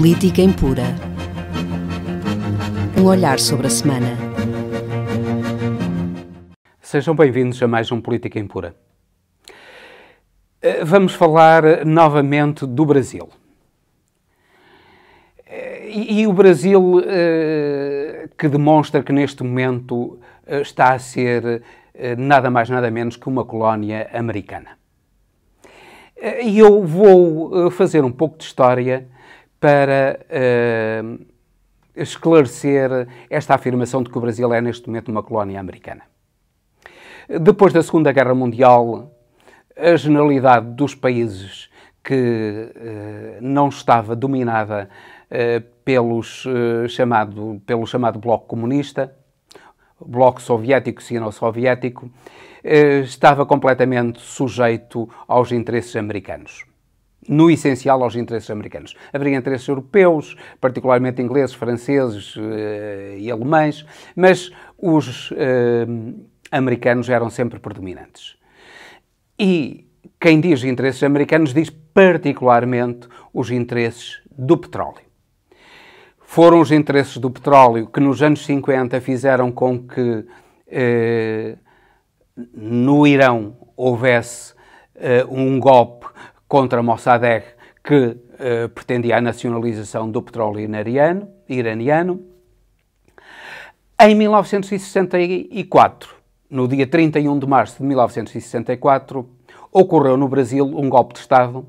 Política Impura. Um olhar sobre a semana. Sejam bem-vindos a mais um Política Impura. Eh, vamos falar novamente do Brasil. Eh, e, e o Brasil eh, que demonstra que neste momento está a ser nada mais nada menos que uma colónia americana. E eu vou fazer um pouco de história para uh, esclarecer esta afirmação de que o Brasil é neste momento uma colónia americana. Depois da Segunda Guerra Mundial, a generalidade dos países que uh, não estava dominada uh, pelos, chamado, pelo chamado Bloco Comunista, Bloco Soviético, Sino-Soviético, estava completamente sujeito aos interesses americanos no essencial aos interesses americanos. Haveria interesses europeus, particularmente ingleses, franceses uh, e alemães, mas os uh, americanos eram sempre predominantes. E quem diz interesses americanos diz particularmente os interesses do petróleo. Foram os interesses do petróleo que nos anos 50 fizeram com que eh, no Irão houvesse um golpe contra Mossadegh, que eh, pretendia a nacionalização do petróleo iraniano, Em 1964, no dia 31 de março de 1964, ocorreu no Brasil um golpe de Estado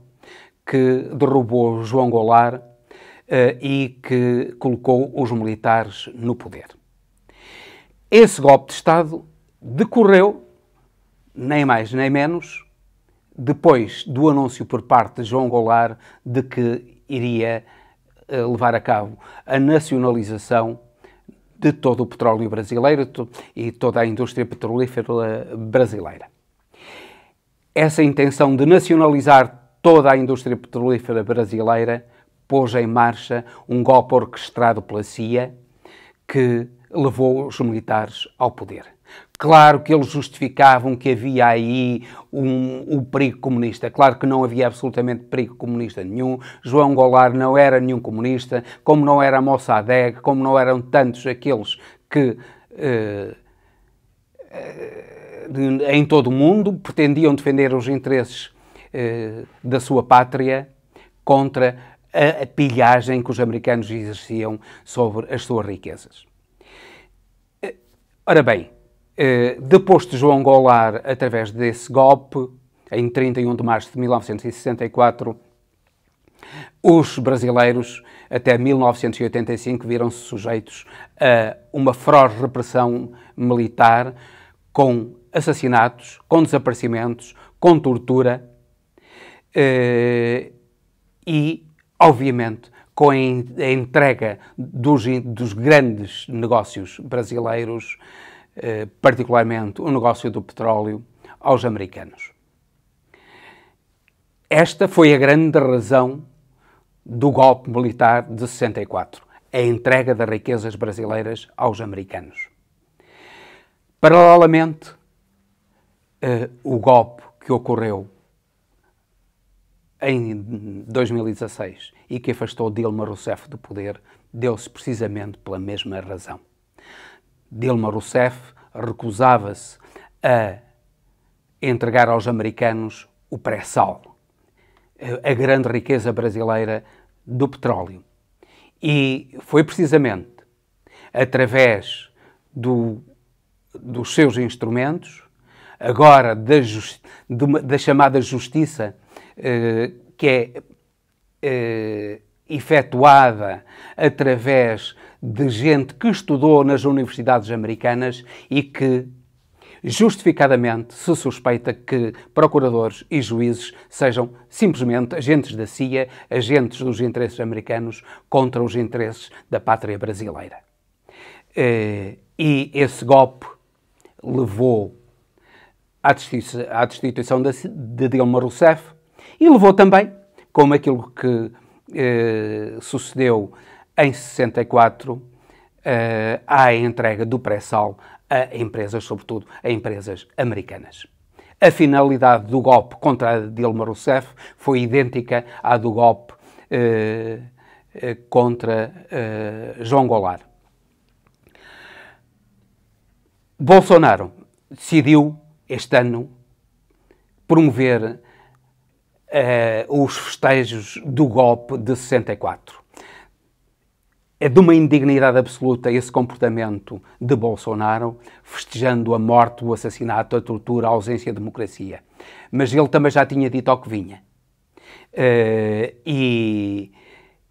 que derrubou João Goulart eh, e que colocou os militares no poder. Esse golpe de Estado decorreu, nem mais nem menos, depois do anúncio por parte de João Goulart de que iria eh, levar a cabo a nacionalização de todo o petróleo brasileiro e toda a indústria petrolífera eh, brasileira. Essa intenção de nacionalizar toda a indústria petrolífera brasileira pôs em marcha um golpe orquestrado pela CIA que levou os militares ao poder. Claro que eles justificavam que havia aí um, um, perigo comunista. Claro que não havia absolutamente perigo comunista nenhum. João Goulart não era nenhum comunista, como não era Mossadegh, como não eram tantos aqueles que eh, eh em todo o mundo pretendiam defender os interesses eh, da sua pátria contra a, a pilhagem que os americanos exerciam sobre as suas riquezas. Eh, ora bem, eh, depois de João Goulart através desse golpe, em 31 de março de 1964, os brasileiros, até 1985, viram-se sujeitos a uma feroz repressão militar com assassinatos, com desaparecimentos, com tortura eh, e, obviamente, com a entrega dos, dos grandes negócios brasileiros eh, particularmente o negócio do petróleo, aos americanos. Esta foi a grande razão do golpe militar de 64, a entrega das riquezas brasileiras aos americanos. Paralelamente, eh, o golpe que ocorreu em 2016 e que afastou Dilma Rousseff do poder deu-se precisamente pela mesma razão. Dilma Rousseff recusava-se a entregar aos americanos o pré-sal, a grande riqueza brasileira do petróleo. E foi precisamente através do, dos seus instrumentos, agora da, just, de, da chamada justiça, eh, que é eh, efetuada através de gente que estudou nas universidades americanas e que justificadamente se suspeita que procuradores e juízes sejam simplesmente agentes da CIA, agentes dos interesses americanos contra os interesses da pátria brasileira. Eh, e esse golpe levou à destituição de Dilma Rousseff e levou também, como aquilo que eh, sucedeu em 64 eh, à entrega do pré-sal a empresas, sobretudo a empresas americanas. A finalidade do golpe contra Dilma Rousseff foi idêntica à do golpe eh, eh, contra João Goulart. Bolsonaro decidiu este ano promover uh, os festejos do golpe de 64. É de uma indignidade absoluta esse comportamento de Bolsonaro, festejando a morte, o assassinato, a tortura, a ausência de democracia. Mas ele também já tinha dito ao que vinha. Uh, e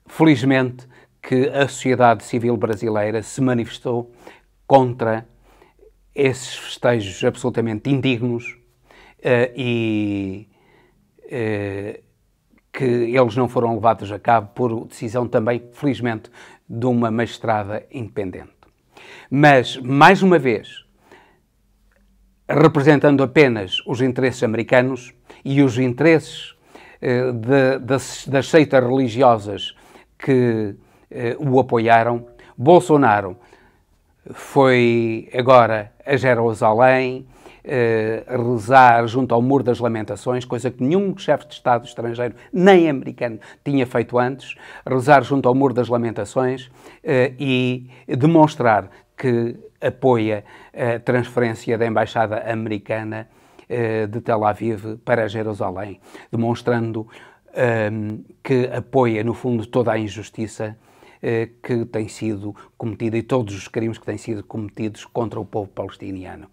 felizmente que a sociedade civil brasileira se manifestou contra esses festejos absolutamente indignos uh, e eh, que eles não foram levados a cabo por decisão também, felizmente, de uma magistrada independente. Mas, mais uma vez, representando apenas os interesses americanos e os interesses eh, de, das seitas religiosas que eh, o apoiaram, Bolsonaro foi agora a Jerusalém, uh, rezar junto ao Muro das Lamentações, coisa que nenhum chefe de Estado estrangeiro, nem americano, tinha feito antes, rezar junto ao Muro das Lamentações uh, e demonstrar que apoia a transferência da Embaixada Americana uh, de Tel Aviv para Jerusalém, demonstrando um, ehm, que apoia, no fundo, toda a injustiça que tem sido cometida e todos os crimes que têm sido cometidos contra o povo palestiniano.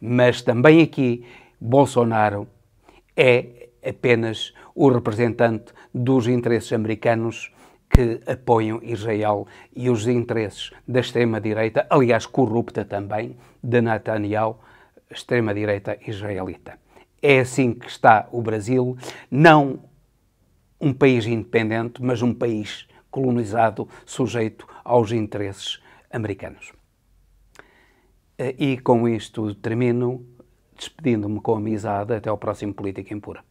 Mas também aqui, Bolsonaro é apenas o representante dos interesses americanos que apoiam Israel e os interesses da extrema-direita, aliás corrupta também, de Netanyahu, extrema-direita israelita. É assim que está o Brasil, não um país independente, mas um país colonizado, sujeito aos interesses americanos. Eh, e com isto termino, despedindo-me com amizade. Até ao próximo Política Impura.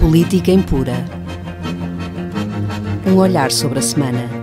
Política Impura. Um olhar sobre a semana.